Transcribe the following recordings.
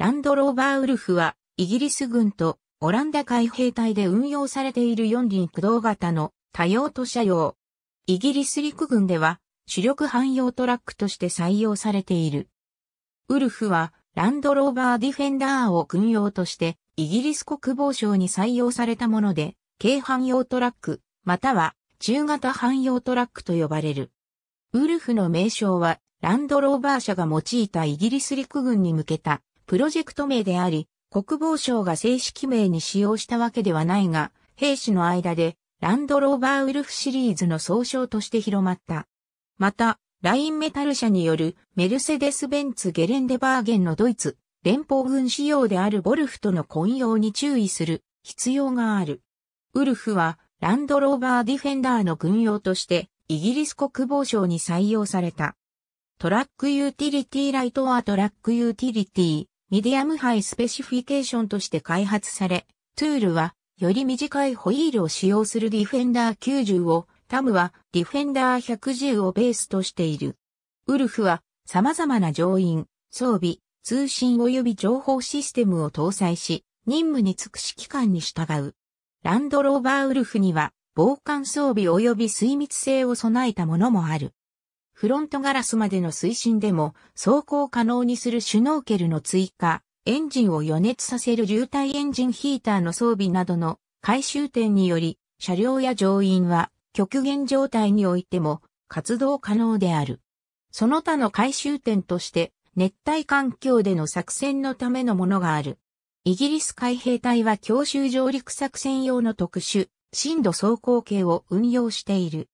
ランドローバーウルフは、イギリス軍とオランダ海兵隊で運用されている四輪駆動型の多用途車用。イギリス陸軍では、主力汎用トラックとして採用されている。ウルフは、ランドローバーディフェンダーを軍用として、イギリス国防省に採用されたもので、軽汎用トラック、または中型汎用トラックと呼ばれる。ウルフの名称は、ランドローバー社が用いたイギリス陸軍に向けたプロジェクト名であり、国防省が正式名に使用したわけではないが、兵士の間でランドローバーウルフシリーズの総称として広まった。また、ラインメタル社によるメルセデス・ベンツ・ゲレンデバーゲンのドイツ、連邦軍仕様であるボルフとの混用に注意する必要がある。ウルフはランドローバーディフェンダーの軍用としてイギリス国防省に採用された。トラックユーティリティライトはトラックユーティリティ、ミディアムハイスペシフィケーションとして開発され、トゥールはより短いホイールを使用するディフェンダー90を、タムはディフェンダー110をベースとしている。ウルフは様々な乗員、装備、通信及び情報システムを搭載し、任務に尽く指揮官に従う。ランドローバーウルフには防寒装備及び水密性を備えたものもある。フロントガラスまでの推進でも走行可能にするシュノーケルの追加、エンジンを予熱させる流体エンジンヒーターの装備などの回収点により、車両や乗員は極限状態においても活動可能である。その他の回収点として熱帯環境での作戦のためのものがある。イギリス海兵隊は強襲上陸作戦用の特殊、深度走行系を運用している。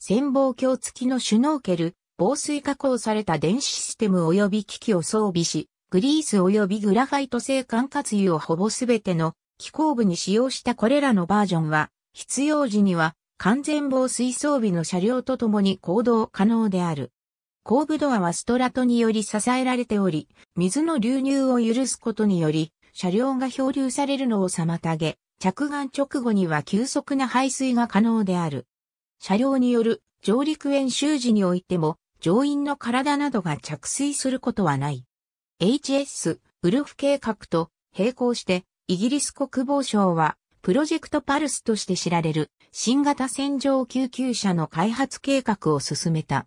潜望鏡付きのシュノーケル、防水加工された電子システム及び機器を装備し、グリース及びグラファイト製管活油をほぼすべての機構部に使用したこれらのバージョンは、必要時には完全防水装備の車両とともに行動可能である。後部ドアはストラトにより支えられており、水の流入を許すことにより、車両が漂流されるのを妨げ、着岸直後には急速な排水が可能である。車両による上陸演習時においても乗員の体などが着水することはない。HS ウルフ計画と並行してイギリス国防省はプロジェクトパルスとして知られる新型戦場救急車の開発計画を進めた。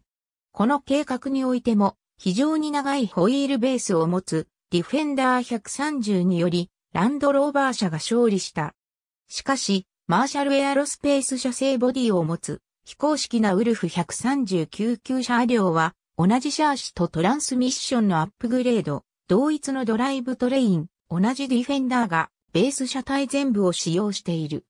この計画においても非常に長いホイールベースを持つディフェンダー130によりランドローバー車が勝利した。しかしマーシャルエアロスペース射精ボディを持つ、非公式なウルフ139級車両は、同じシャーシとトランスミッションのアップグレード、同一のドライブトレイン、同じディフェンダーが、ベース車体全部を使用している。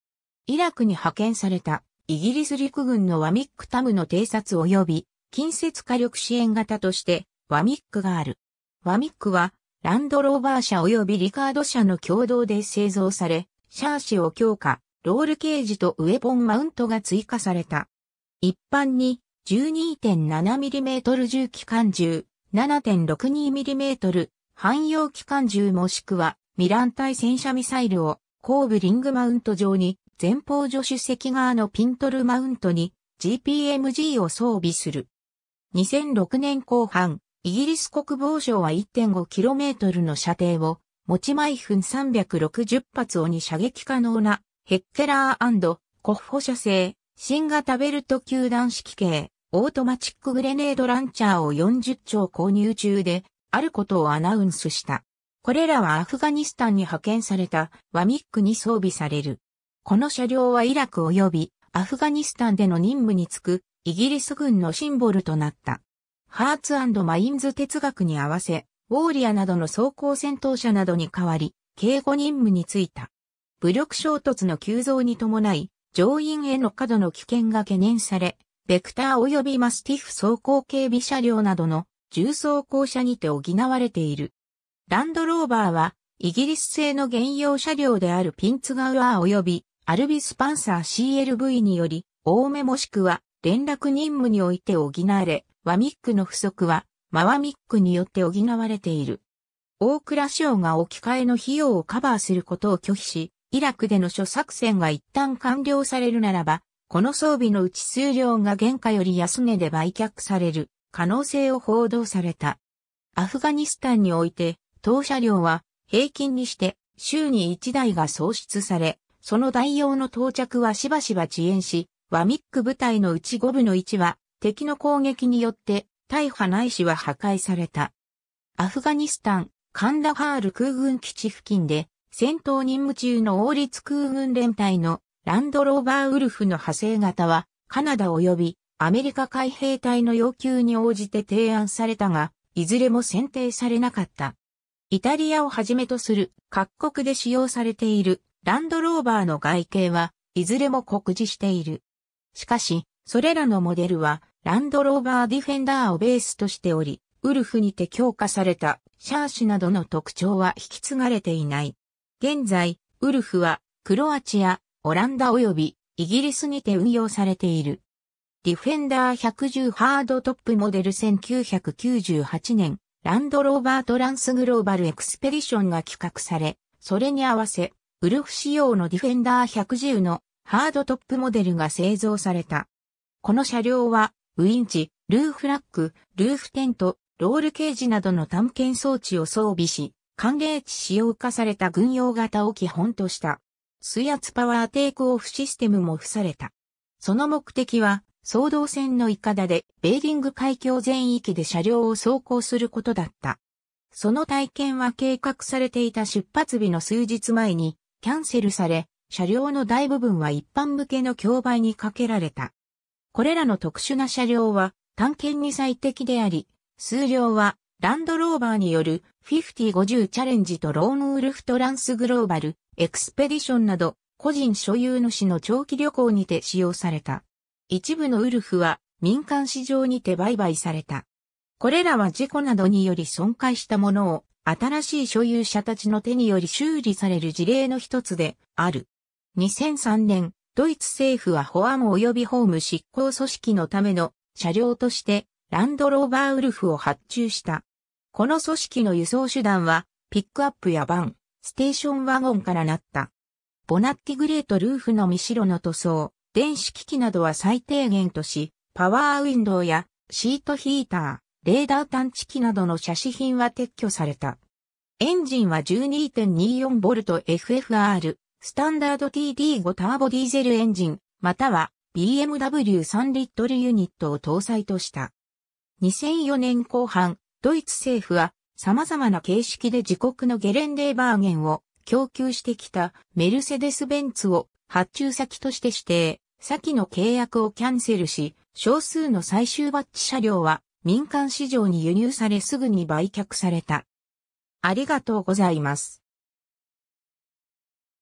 イラクに派遣された、イギリス陸軍のワミックタムの偵察及び、近接火力支援型として、ワミックがある。ワミックは、ランドローバー車及びリカード車の共同で製造され、シャーシを強化、ロールケージとウェポンマウントが追加された。一般に 12.7mm 銃機関銃、7.62mm 汎用機関銃もしくはミラン対戦車ミサイルを後部リングマウント上に前方助手席側のピントルマウントに GPMG を装備する。2006年後半、イギリス国防省は 1.5km の射程を持ち毎分360発をに射撃可能なヘッケラーコッホ社製、新型ベルト球団式系、オートマチックグレネードランチャーを40丁購入中で、あることをアナウンスした。これらはアフガニスタンに派遣されたワミックに装備される。この車両はイラク及びアフガニスタンでの任務に就くイギリス軍のシンボルとなった。ハーツマインズ哲学に合わせ、ウォーリアなどの装甲戦闘車などに代わり、警護任務に就いた。武力衝突の急増に伴い、乗員への過度の危険が懸念され、ベクター及びマスティフ走行警備車両などの重装甲車にて補われている。ランドローバーは、イギリス製の現用車両であるピンツガウアー及びアルビスパンサー CLV により、大目もしくは連絡任務において補われ、ワミックの不足は、マワミックによって補われている。大倉省が置き換えの費用をカバーすることを拒否し、イラクでの諸作戦が一旦完了されるならば、この装備のうち数量が原価より安値で売却される可能性を報道された。アフガニスタンにおいて、当車両は平均にして週に1台が創出され、その代用の到着はしばしば遅延し、ワミック部隊のうち5部の1は敵の攻撃によって大破ないしは破壊された。アフガニスタン、カンダハール空軍基地付近で戦闘任務中の王立空軍連隊のランドローバーウルフの派生型は、カナダ及びアメリカ海兵隊の要求に応じて提案されたが、いずれも選定されなかった。イタリアをはじめとする各国で使用されているランドローバーの外形はいずれも酷似している。しかし、それらのモデルはランドローバーディフェンダーをベースとしており、ウルフにて強化されたシャーシなどの特徴は引き継がれていない。現在、ウルフは、クロアチア、オランダ及び、イギリスにて運用されている。ディフェンダー110ハードトップモデル1998年、ランドローバートランスグローバルエクスペディションが企画され、それに合わせ、ウルフ仕様のディフェンダー110のハードトップモデルが製造された。この車両は、ウィンチ、ルーフラック、ルーフテント、ロールケージなどの探検装置を装備し、寒冷地使用化された軍用型を基本とした、水圧パワーテイクオフシステムも付された。その目的は、総動線のイカダで、ベーリング海峡全域で車両を走行することだった。その体験は計画されていた出発日の数日前に、キャンセルされ、車両の大部分は一般向けの競売にかけられた。これらの特殊な車両は、探検に最適であり、数量はランドローバーによる5050チャレンジとローンウルフトランスグローバル、エクスペディションなど、個人所有主の長期旅行にて使用された。一部のウルフは民間市場にて売買された。これらは事故などにより損壊したものを新しい所有者たちの手により修理される事例の一つである。2003年、ドイツ政府は保安及び法務執行組織のための車両としてランドローバーウルフを発注した。この組織の輸送手段は、ピックアップやバン、ステーションワゴンからなった。ボナッティグレートルーフの未白の塗装、電子機器などは最低限とし、パワーウィンドウやシートヒーター、レーダー探知機などの車真品は撤去された。エンジンは 12.24VFFR、スタンダード TD5 ターボディーゼルエンジン、または BMW 3リットルユニットを搭載とした。2004年後半、ドイツ政府は様々な形式で自国のゲレンデーバーゲンを供給してきたメルセデス・ベンツを発注先として指定、先の契約をキャンセルし、少数の最終バッチ車両は民間市場に輸入されすぐに売却された。ありがとうございます。